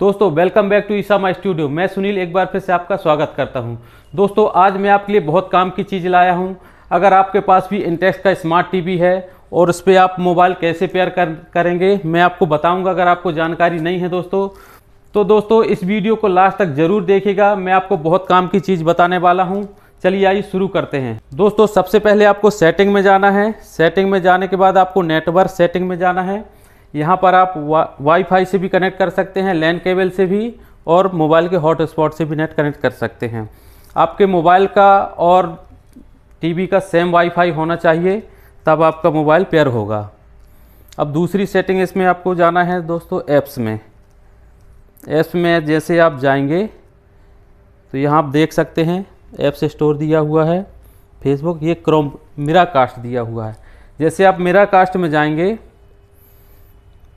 दोस्तों welcome back to Isa my studio मैं सुनील एक बार फिर से आपका स्वागत करता हूं दोस्तों आज मैं आपके लिए बहुत काम की चीज़ लाया हूं अगर आपके पास भी इंटेक्स का स्मार्ट टीवी है और उस पर आप मोबाइल कैसे पेयर कर करेंगे मैं आपको बताऊंगा अगर आपको जानकारी नहीं है दोस्तों तो दोस्तों इस वीडियो को लास्ट तक ज़रूर देखेगा मैं आपको बहुत काम की चीज़ बताने वाला हूँ चलिए आइए शुरू करते हैं दोस्तों सबसे पहले आपको सेटिंग में जाना है सेटिंग में जाने के बाद आपको नेटवर्क सेटिंग में जाना है यहाँ पर आप वा, वाईफाई से भी कनेक्ट कर सकते हैं लैन केबल से भी और मोबाइल के हॉटस्पॉट से भी नेट कनेक्ट कर सकते हैं आपके मोबाइल का और टीवी का सेम वाईफाई होना चाहिए तब आपका मोबाइल पेयर होगा अब दूसरी सेटिंग इसमें आपको जाना है दोस्तों ऐप्स में ऐप्स में जैसे आप जाएंगे तो यहाँ आप देख सकते हैं ऐप्स स्टोर दिया हुआ है फेसबुक ये क्रोम मेरा कास्ट दिया हुआ है जैसे आप मेरा कास्ट में जाएंगे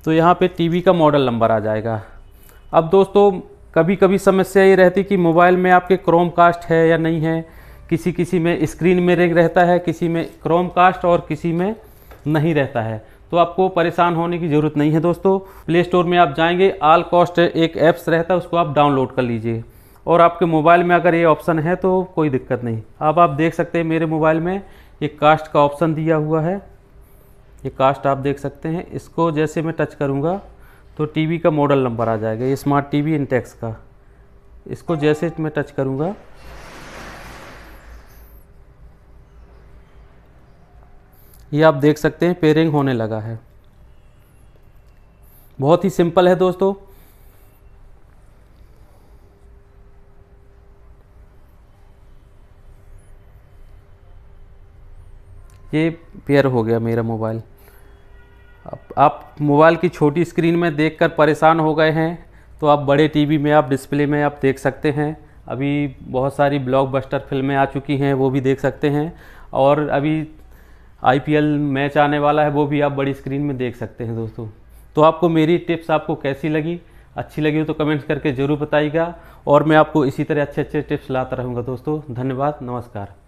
तो यहाँ पे टीवी का मॉडल नंबर आ जाएगा अब दोस्तों कभी कभी समस्या ये रहती कि मोबाइल में आपके क्रोम कास्ट है या नहीं है किसी किसी में स्क्रीन मिररिंग रहता है किसी में क्रोम कास्ट और किसी में नहीं रहता है तो आपको परेशान होने की ज़रूरत नहीं है दोस्तों प्ले स्टोर में आप जाएंगे आल कॉस्ट एक ऐप्स रहता है उसको आप डाउनलोड कर लीजिए और आपके मोबाइल में अगर ये ऑप्शन है तो कोई दिक्कत नहीं अब आप देख सकते हैं मेरे मोबाइल में एक कास्ट का ऑप्शन दिया हुआ है ये कास्ट आप देख सकते हैं इसको जैसे मैं टच करूँगा तो टीवी का मॉडल नंबर आ जाएगा ये स्मार्ट टीवी इंटेक्स का इसको जैसे मैं टच करूँगा ये आप देख सकते हैं पेयरिंग होने लगा है बहुत ही सिंपल है दोस्तों ये पेयर हो गया मेरा मोबाइल आप मोबाइल की छोटी स्क्रीन में देखकर परेशान हो गए हैं तो आप बड़े टीवी में आप डिस्प्ले में आप देख सकते हैं अभी बहुत सारी ब्लॉकबस्टर फिल्में आ चुकी हैं वो भी देख सकते हैं और अभी आईपीएल मैच आने वाला है वो भी आप बड़ी स्क्रीन में देख सकते हैं दोस्तों तो आपको मेरी टिप्स आपको कैसी लगी अच्छी लगी हो तो कमेंट्स करके ज़रूर बताइएगा और मैं आपको इसी तरह अच्छे अच्छे टिप्स लाता रहूँगा दोस्तों धन्यवाद नमस्कार